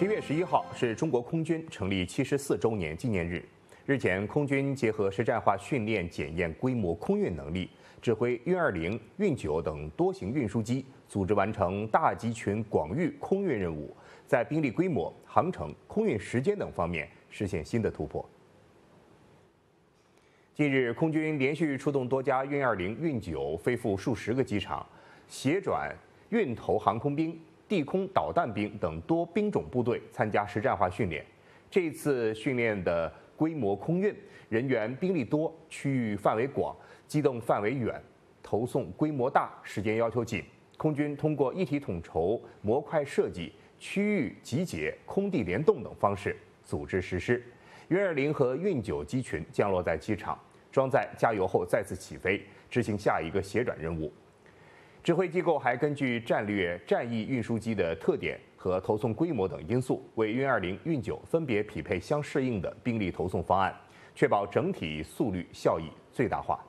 七月十一号是中国空军成立七十四周年纪念日。日前，空军结合实战化训练检验规模空运能力，指挥运二零、运九等多型运输机组织完成大集群、广域空运任务，在兵力规模、航程、空运时间等方面实现新的突破。近日，空军连续出动多架运二零、运九飞赴数十个机场，携转运投航空兵。地空导弹兵等多兵种部队参加实战化训练。这次训练的规模、空运人员、兵力多，区域范围广，机动范围远，投送规模大，时间要求紧。空军通过一体统筹、模块设计、区域集结、空地联动等方式组织实施。运二零和运九机群降落在机场，装载加油后再次起飞，执行下一个斜转任务。指挥机构还根据战略战役运输机的特点和投送规模等因素，为运二零、运九分别匹配相适应的兵力投送方案，确保整体速率效益最大化。